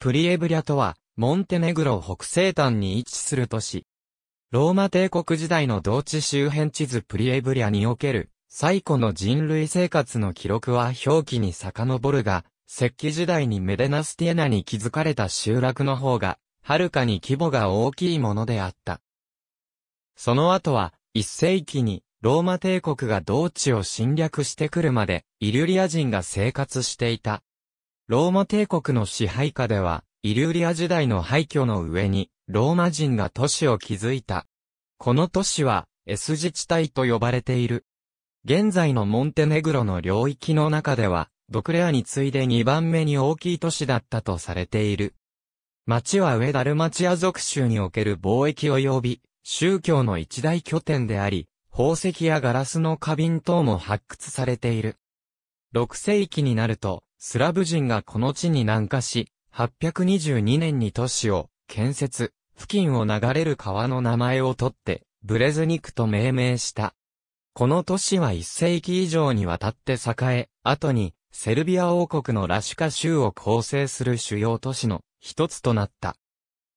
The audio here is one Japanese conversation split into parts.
プリエブリャとは、モンテネグロ北西端に位置する都市。ローマ帝国時代の同地周辺地図プリエブリャにおける、最古の人類生活の記録は表記に遡るが、石器時代にメデナスティエナに築かれた集落の方が、はるかに規模が大きいものであった。その後は、一世紀に、ローマ帝国が同地を侵略してくるまで、イリュリア人が生活していた。ローマ帝国の支配下では、イリューリア時代の廃墟の上に、ローマ人が都市を築いた。この都市は、S 自治体と呼ばれている。現在のモンテネグロの領域の中では、ドクレアに次いで2番目に大きい都市だったとされている。町は上ダルマチア族州における貿易及び、宗教の一大拠点であり、宝石やガラスの花瓶等も発掘されている。6世紀になると、スラブ人がこの地に南下し、822年に都市を建設、付近を流れる川の名前をとって、ブレズニクと命名した。この都市は1世紀以上にわたって栄え、後に、セルビア王国のラシュカ州を構成する主要都市の一つとなった。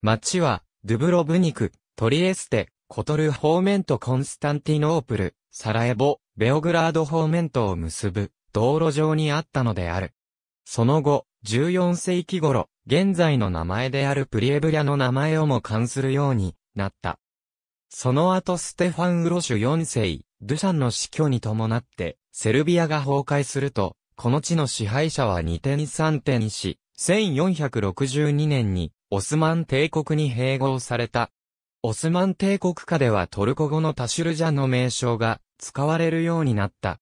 町は、ドゥブロブニク、トリエステ、コトル方面とコンスタンティノープル、サラエボ、ベオグラード方面とを結ぶ道路上にあったのである。その後、14世紀頃、現在の名前であるプリエブリャの名前をも冠するようになった。その後ステファン・ウロシュ4世、ドゥシャンの死去に伴って、セルビアが崩壊すると、この地の支配者は二転に三手にし、1462年に、オスマン帝国に併合された。オスマン帝国下ではトルコ語のタシュルジャの名称が使われるようになった。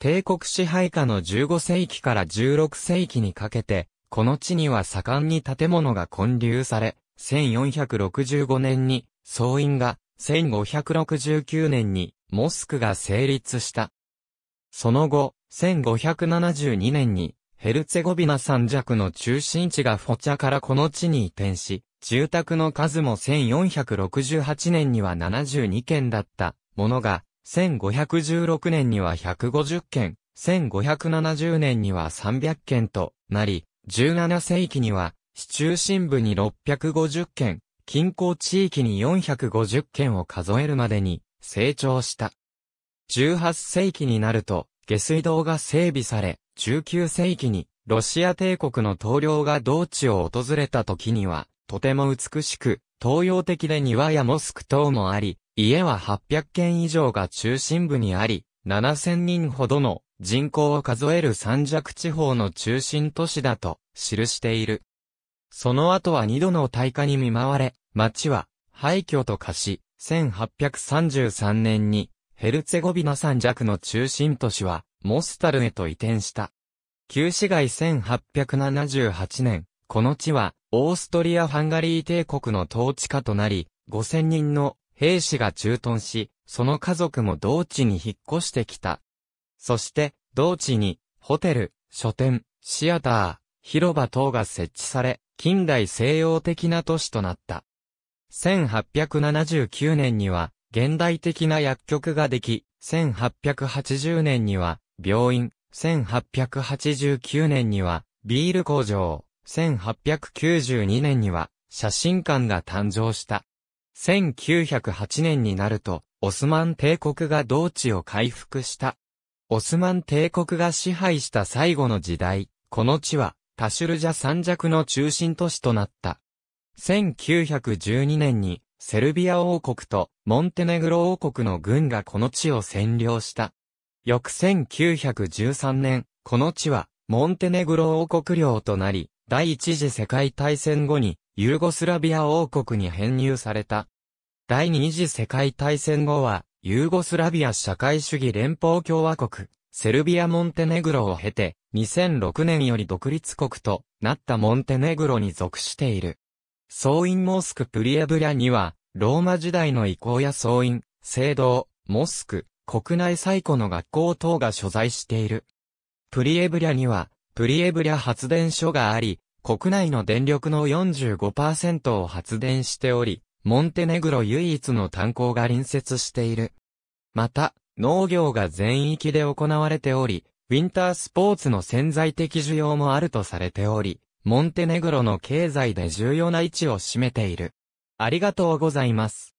帝国支配下の15世紀から16世紀にかけて、この地には盛んに建物が建立され、1465年に総院が、1569年にモスクが成立した。その後、1572年にヘルツェゴビナ山弱の中心地がフォチャからこの地に移転し、住宅の数も1468年には72軒だったものが、1516年には150件、1570年には300件となり、17世紀には、市中心部に650件、近郊地域に450件を数えるまでに成長した。18世紀になると、下水道が整備され、19世紀にロシア帝国の統領が同地を訪れた時には、とても美しく、東洋的で庭やモスク等もあり、家は800軒以上が中心部にあり、7000人ほどの人口を数える三弱地方の中心都市だと記している。その後は二度の大火に見舞われ、町は廃墟と化し、1833年にヘルツェゴビナ三弱の中心都市はモスタルへと移転した。旧市街1878年、この地はオーストリア・ハンガリー帝国の統治下となり、5000人の兵士が駐屯し、その家族も同地に引っ越してきた。そして、同地に、ホテル、書店、シアター、広場等が設置され、近代西洋的な都市となった。1879年には、現代的な薬局ができ、1880年には、病院、1889年には、ビール工場、1892年には、写真館が誕生した。1908年になると、オスマン帝国が同地を回復した。オスマン帝国が支配した最後の時代、この地は、タシュルジャ三弱の中心都市となった。1912年に、セルビア王国とモンテネグロ王国の軍がこの地を占領した。翌1913年、この地はモンテネグロ王国領となり、第一次世界大戦後にユーゴスラビア王国に編入された。第二次世界大戦後は、ユーゴスラビア社会主義連邦共和国、セルビア・モンテネグロを経て、2006年より独立国となったモンテネグロに属している。総員モスクプリエブリャには、ローマ時代の遺構や総員、聖堂、モスク、国内最古の学校等が所在している。プリエブリャには、プリエブリャ発電所があり、国内の電力の45%を発電しており、モンテネグロ唯一の炭鉱が隣接している。また、農業が全域で行われており、ウィンタースポーツの潜在的需要もあるとされており、モンテネグロの経済で重要な位置を占めている。ありがとうございます。